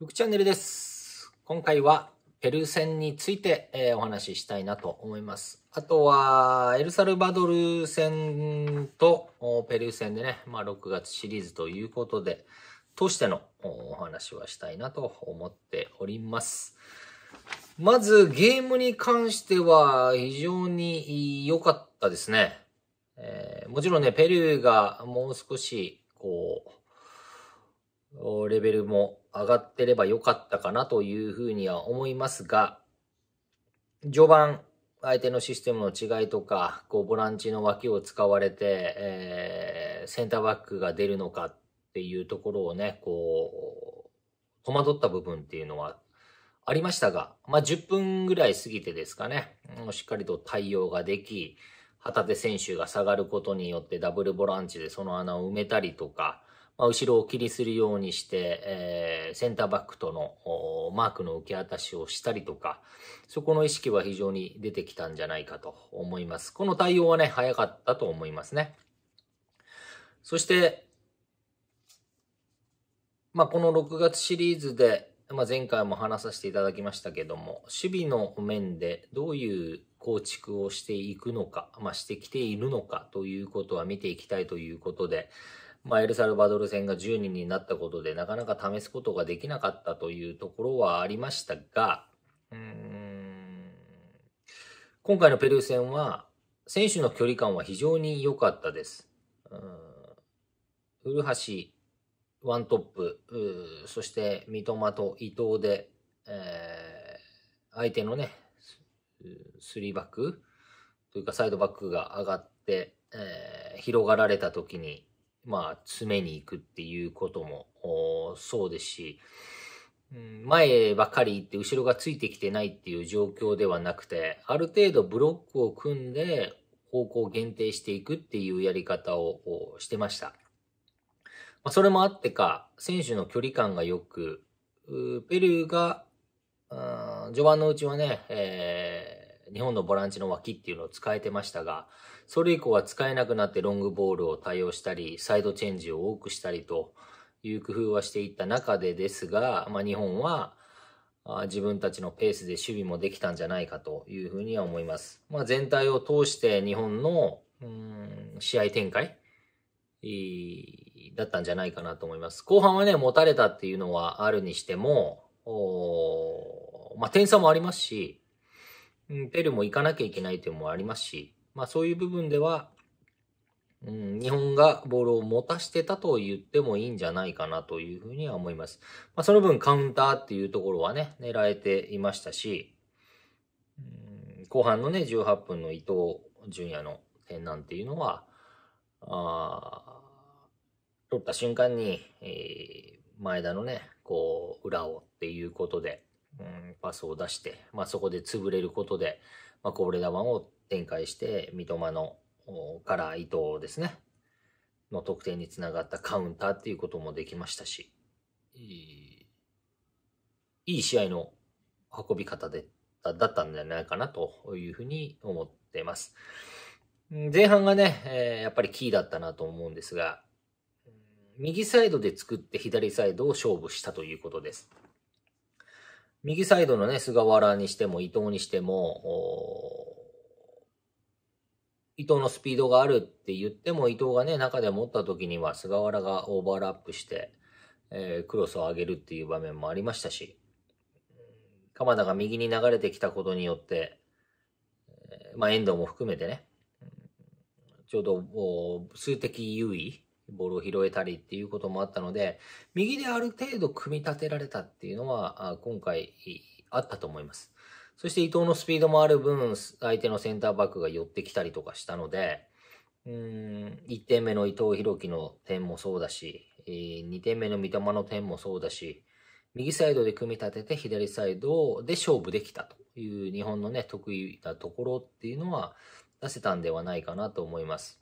福チャンネルです。今回はペルー戦について、えー、お話ししたいなと思います。あとは、エルサルバドル戦とペルー戦でね、まあ、6月シリーズということで、通してのお話はしたいなと思っております。まず、ゲームに関しては非常に良かったですね。えー、もちろんね、ペルーがもう少し、こう、レベルも上がってればよかったかなというふうには思いますが、序盤、相手のシステムの違いとか、こう、ボランチの脇を使われて、えー、センターバックが出るのかっていうところをね、こう、戸惑った部分っていうのはありましたが、まあ、10分ぐらい過ぎてですかね、しっかりと対応ができ、旗手選手が下がることによってダブルボランチでその穴を埋めたりとか、まあ、後ろを気にするようにして、えー、センターバックとのマークの受け渡しをしたりとか、そこの意識は非常に出てきたんじゃないかと思います。この対応はね、早かったと思いますね。そして、まあ、この6月シリーズで、まあ、前回も話させていただきましたけども、守備の面でどういう構築をしていくのか、まあ、してきているのかということは見ていきたいということで、まあ、エルサルバドル戦が10人になったことで、なかなか試すことができなかったというところはありましたが、うん今回のペルー戦は、選手の距離感は非常に良かったです。古橋、ワントップ、そして三笘と伊藤で、えー、相手のね、スリーバックというかサイドバックが上がって、えー、広がられた時に、まあ、詰めに行くっていうこともそうですし、前ばっかり行って後ろがついてきてないっていう状況ではなくて、ある程度ブロックを組んで方向を限定していくっていうやり方をしてました。まそれもあってか、選手の距離感がよく、ペルーが、序盤のうちはね、えー日本のボランチの脇っていうのを使えてましたが、それ以降は使えなくなってロングボールを対応したり、サイドチェンジを多くしたりという工夫はしていった中でですが、まあ、日本は自分たちのペースで守備もできたんじゃないかというふうには思います。まあ、全体を通して日本のうん試合展開だったんじゃないかなと思います。後半はね、持たれたっていうのはあるにしても、おまあ、点差もありますし、うん、ペルも行かなきゃいけない点いうのもありますし、まあそういう部分では、うん、日本がボールを持たしてたと言ってもいいんじゃないかなというふうには思います。まあその分カウンターっていうところはね、狙えていましたし、うん、後半のね、18分の伊東純也の点なんていうのは、あ取った瞬間に、えー、前田のね、こう、裏をっていうことで、うん、パスを出して、まあ、そこで潰れることで、まあ、こぼれ球を展開して、三笘のから伊藤ですね、の得点につながったカウンターっていうこともできましたし、いい試合の運び方でだったんじゃないかなというふうに思ってます。前半がね、えやっぱりキーだったなと思うんですが、右サイドで作って左サイドを勝負したということです。右サイドのね、菅原にしても伊藤にしても、伊藤のスピードがあるって言っても、伊藤がね、中で持った時には菅原がオーバーラップして、えー、クロスを上げるっていう場面もありましたし、鎌田が右に流れてきたことによって、まあ、遠藤も含めてね、ちょうど数的優位ボールを拾えたりっていうこともあったので、右である程度組み立てられたっていうのは、今回あったと思います。そして伊藤のスピードもある分、相手のセンターバックが寄ってきたりとかしたので、うん、1点目の伊藤洋樹の点もそうだし、2点目の三笘の点もそうだし、右サイドで組み立てて左サイドで勝負できたという日本のね、得意なところっていうのは出せたんではないかなと思います。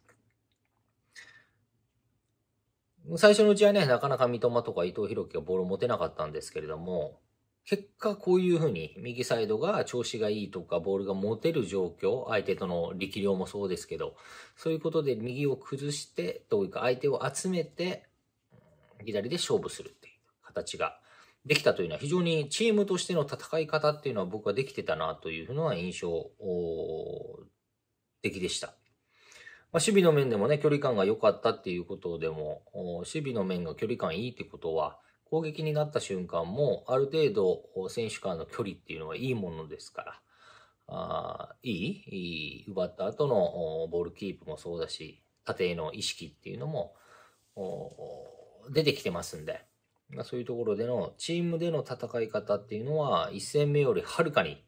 最初のうちはね、なかなか三笘とか伊藤博樹がボールを持てなかったんですけれども、結果こういうふうに右サイドが調子がいいとかボールが持てる状況、相手との力量もそうですけど、そういうことで右を崩して、というか相手を集めて、左で勝負するっていう形ができたというのは非常にチームとしての戦い方っていうのは僕はできてたなというのは印象的でした。まあ、守備の面でもね、距離感が良かったっていうことでも、守備の面が距離感いいってことは、攻撃になった瞬間も、ある程度、選手間の距離っていうのはいいものですから、あいい奪った後のボールキープもそうだし、縦への意識っていうのも、出てきてますんで、まあ、そういうところでのチームでの戦い方っていうのは、1戦目よりはるかに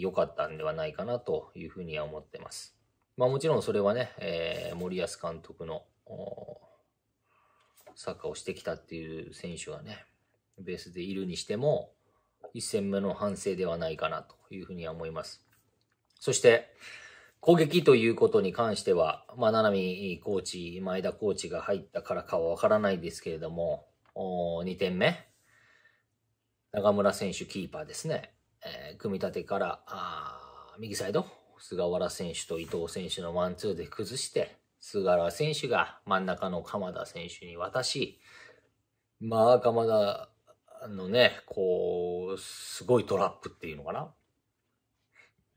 良かったんではないかなというふうには思ってます。まあもちろんそれはね、えー、森保監督のサッカーをしてきたっていう選手がね、ベースでいるにしても、1戦目の反省ではないかなというふうには思います。そして、攻撃ということに関しては、まあ、七海コーチ、前田コーチが入ったからかはわからないですけれども、2点目、中村選手キーパーですね、えー、組み立てから、あ右サイド、菅原選手と伊藤選手のワンツーで崩して、菅原選手が真ん中の鎌田選手に渡し、まあ、鎌田のね、こう、すごいトラップっていうのかな。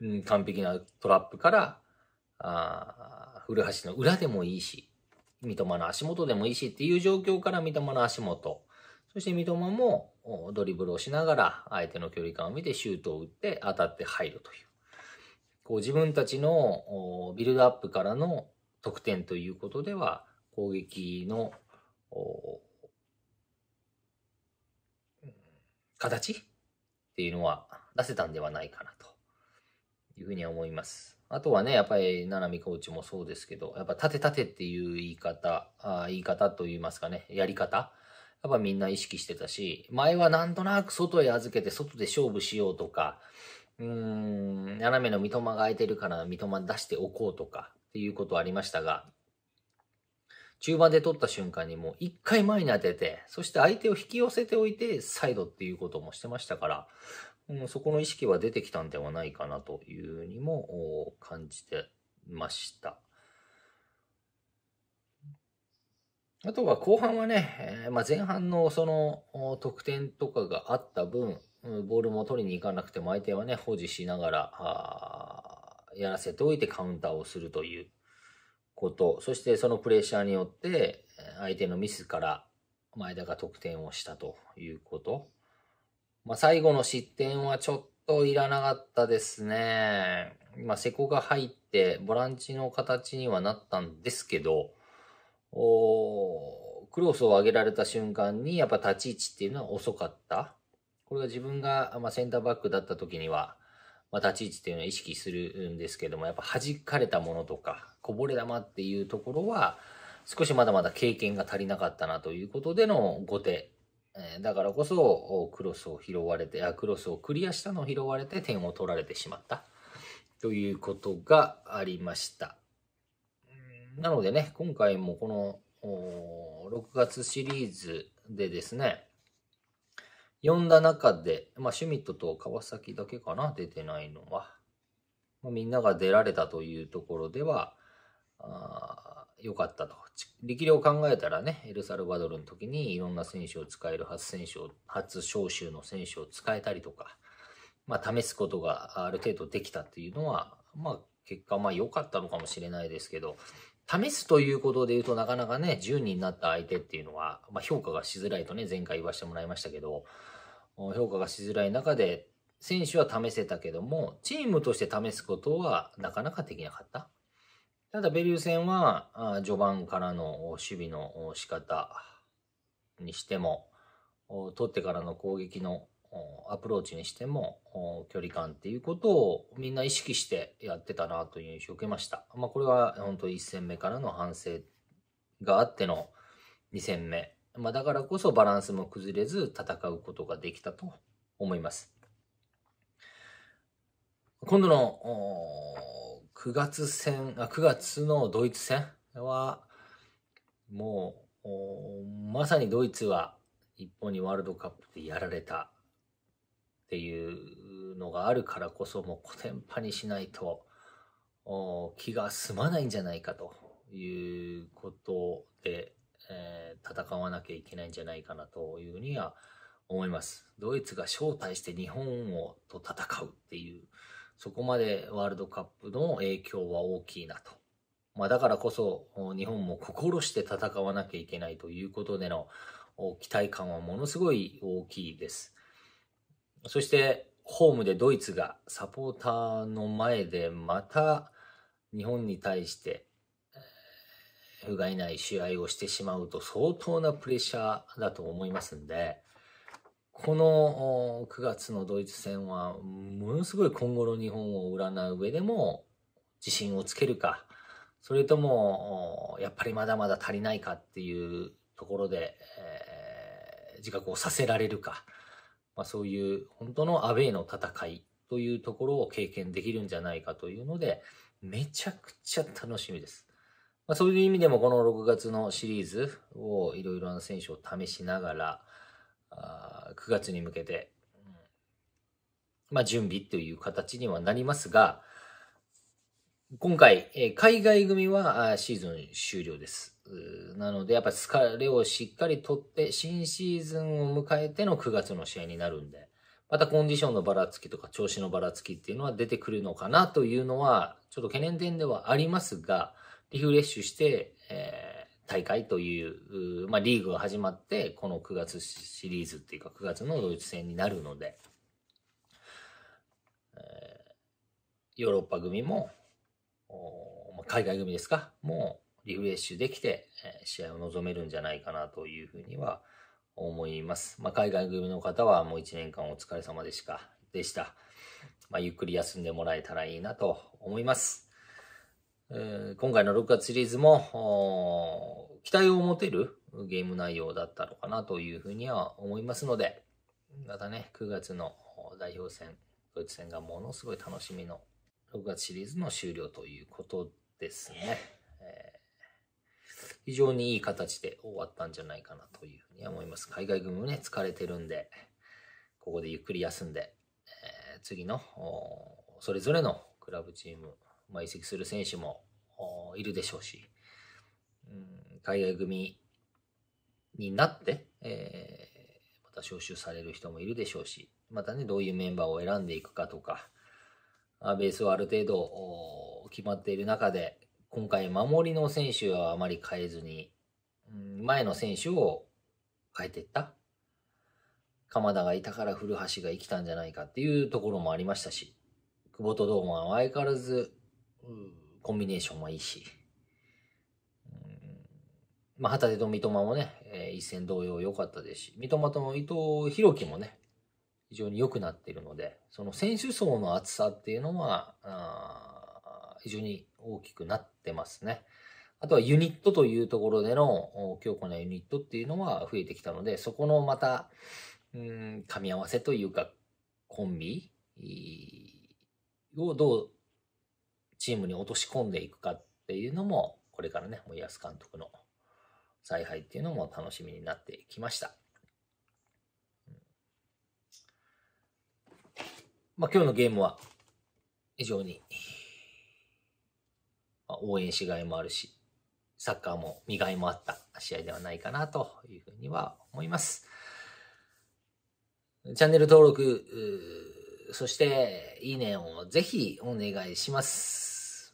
うん、完璧なトラップから、あ古橋の裏でもいいし、三笘の足元でもいいしっていう状況から三笘の足元。そして三笘もドリブルをしながら相手の距離感を見てシュートを打って当たって入るという。こう自分たちのビルドアップからの得点ということでは、攻撃の形っていうのは出せたんではないかなというふうに思います。あとはね、やっぱり、七海コーチもそうですけど、やっぱ、立て立てっていう言い方、あ言い方と言いますかね、やり方。やっぱみんな意識してたし、前はなんとなく外へ預けて外で勝負しようとか、うん、斜めの三笘が空いてるから三笘出しておこうとかっていうことありましたが、中盤で取った瞬間にもう一回前に当てて、そして相手を引き寄せておいて、サイドっていうこともしてましたから、うん、そこの意識は出てきたんではないかなというふうにも感じてました。あとは後半はね、えー、まあ、前半のその得点とかがあった分、ボールも取りに行かなくても相手はね、保持しながら、やらせておいてカウンターをするということ。そしてそのプレッシャーによって、相手のミスから前田が得点をしたということ。まあ、最後の失点はちょっといらなかったですね。まあ、瀬古が入ってボランチの形にはなったんですけど、おクロスを上げられた瞬間にやっぱ立ち位置っていうのは遅かった。これが自分が、まあ、センターバックだった時には、まあ、立ち位置っていうのは意識するんですけども、やっぱ弾かれたものとか、こぼれ球っていうところは、少しまだまだ経験が足りなかったなということでの後手。だからこそ、クロスを拾われて、クロスをクリアしたのを拾われて点を取られてしまった。ということがありました。なのでね、今回もこの6月シリーズでですね、呼んだ中で、まあ、シュミットと川崎だけかな、出てないのは。まあ、みんなが出られたというところでは、良かったと。力量を考えたらね、エルサルバドルの時にいろんな選手を使える初選手を、初招集の選手を使えたりとか、まあ、試すことがある程度できたっていうのは、まあ、結果、まあ、良かったのかもしれないですけど、試すということで言うとなかなかね、10人になった相手っていうのは、まあ、評価がしづらいとね、前回言わせてもらいましたけど、評価がしづらい中で、選手は試せたけども、チームとして試すことはなかなかできなかった。ただ、ベリュー戦は、序盤からの守備の仕方にしても、取ってからの攻撃のアプローチにしても、距離感っていうことをみんな意識してやってたなという印象を受けました。まあ、これは本当1戦目からの反省があっての2戦目まあ、だからこそバランスも崩れず戦うことができたと思います。今度の9月戦あ、9月のドイツ戦は、もう、まさにドイツは日本にワールドカップでやられたっていうのがあるからこそ、もうコテンパにしないと気が済まないんじゃないかということで、えー、戦わなきゃいけないんじゃないかなというふうには思います。ドイツが招待して日本をと戦うっていう、そこまでワールドカップの影響は大きいなと。まあ、だからこそ日本も心して戦わなきゃいけないということでの期待感はものすごい大きいです。そしてホームでドイツがサポーターの前でまた日本に対して不甲斐ない試合をしてしまうと相当なプレッシャーだと思いますんで、この9月のドイツ戦は、ものすごい今後の日本を占う上でも自信をつけるか、それとも、やっぱりまだまだ足りないかっていうところで、え自覚をさせられるか、まあ、そういう本当のアウェイの戦いというところを経験できるんじゃないかというので、めちゃくちゃ楽しみです。まあ、そういう意味でもこの6月のシリーズをいろいろな選手を試しながら、あ9月に向けて、まあ、準備という形にはなりますが、今回、え海外組はシーズン終了です。なので、やっぱ疲れをしっかりとって、新シーズンを迎えての9月の試合になるんで、またコンディションのばらつきとか調子のばらつきっていうのは出てくるのかなというのは、ちょっと懸念点ではありますが、リフレッシュして、えー、大会という、まあ、リーグが始まって、この9月シリーズっていうか、9月のドイツ戦になるので、えー、ヨーロッパ組も、ま海外組ですか、もうリフレッシュできて、えー、試合を臨めるんじゃないかなというふうには思います。まあ、海外組の方はもう1年間お疲れ様でしか、でした。まあ、ゆっくり休んでもらえたらいいなと思います。え今回の6月シリーズも、期待を持てるゲーム内容だったのかなというふうには思いますので、またね、9月の代表戦、ドイツ戦がものすごい楽しみの6月シリーズの終了ということですね。え非常にいい形で終わったんじゃないかなというふうには思います。海外組もね、疲れてるんで、ここでゆっくり休んで、え次のそれぞれのクラブチーム、まあ、移籍する選手もいるでしょうし、うん、海外組になって、えー、また招集される人もいるでしょうし、またね、どういうメンバーを選んでいくかとか、ベースはある程度決まっている中で、今回守りの選手はあまり変えずに、前の選手を変えていった。鎌田がいたから古橋が生きたんじゃないかっていうところもありましたし、久保と堂も相変わらずコンビネーションはいいし、うん、まあ、旗手と三笘もね、えー、一戦同様良かったですし、三笘と伊藤洋樹もね、非常に良くなっているので、その選手層の厚さっていうのは、非常に大きくなってますね。あとはユニットというところでの強固なユニットっていうのは増えてきたので、そこのまた、うん、噛み合わせというか、コンビをどうチームに落とし込んでいくかっていうのも、これからね、森保監督の采配っていうのも楽しみになってきました。まあ、今日のゲームは非常に、まあ、応援しがいもあるし、サッカーも見がいもあった試合ではないかなというふうには思います。チャンネル登録、そしていいねをぜひお願いします。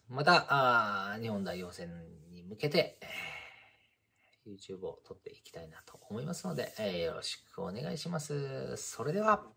また、日本代表戦に向けて、YouTube を撮っていきたいなと思いますので、えー、よろしくお願いします。それでは。